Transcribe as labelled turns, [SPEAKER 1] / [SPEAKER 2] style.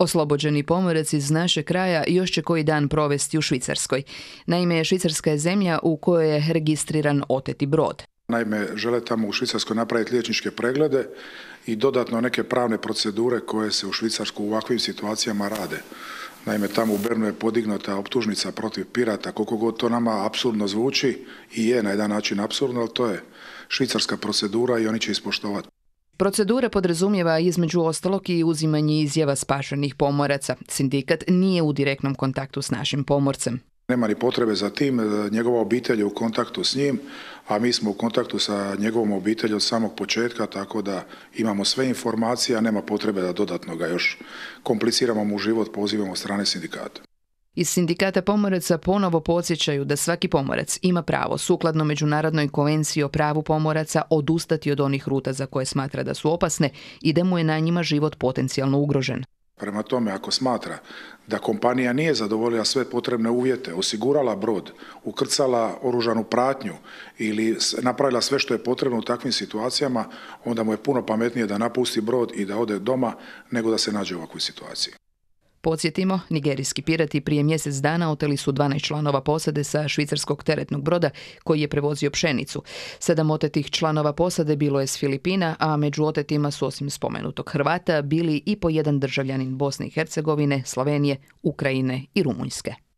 [SPEAKER 1] Oslobođeni pomorac iz naše kraja još će koji dan provesti u Švicarskoj. Naime, Švicarska je zemlja u kojoj je registriran oteti brod.
[SPEAKER 2] Naime, žele tamo u Švicarskoj napraviti liječničke preglede i dodatno neke pravne procedure koje se u Švicarsku u ovakvim situacijama rade. Naime, tamo u Bernu je podignuta optužnica protiv pirata, koliko god to nama apsurdno zvuči i je na jedan način apsurdno, ali to je švicarska procedura i oni će ispoštovati.
[SPEAKER 1] Procedura podrazumijeva između ostalog i uzimanje izjava spašenih pomoraca. Sindikat nije u direktnom kontaktu s našim pomorcem.
[SPEAKER 2] Nema ni potrebe za tim, e, njegova obitelj je u kontaktu s njim, a mi smo u kontaktu sa njegovom obitelji od samog početka, tako da imamo sve informacije, a nema potrebe da dodatno ga još kompliciramo mu život pozivamo od strane sindikata.
[SPEAKER 1] Iz sindikata pomoraca ponovo podsjećaju da svaki pomorac ima pravo sukladno Međunarodnoj konvenciji o pravu pomoraca odustati od onih ruta za koje smatra da su opasne i da mu je na njima život potencijalno ugrožen.
[SPEAKER 2] Prema tome, ako smatra da kompanija nije zadovoljila sve potrebne uvjete, osigurala brod, ukrcala oružanu pratnju ili napravila sve što je potrebno u takvim situacijama, onda mu je puno pametnije da napusti brod i da ode doma nego da se nađe u ovakvoj situaciji.
[SPEAKER 1] Podsjetimo, nigerijski pirati prije mjesec dana oteli su 12 članova posade sa švicarskog teretnog broda koji je prevozio pšenicu. Sedam otetih članova posade bilo je s Filipina, a među otetima su osim spomenutog Hrvata bili i po jedan državljanin Bosne i Hercegovine, Slovenije, Ukrajine i Rumunjske.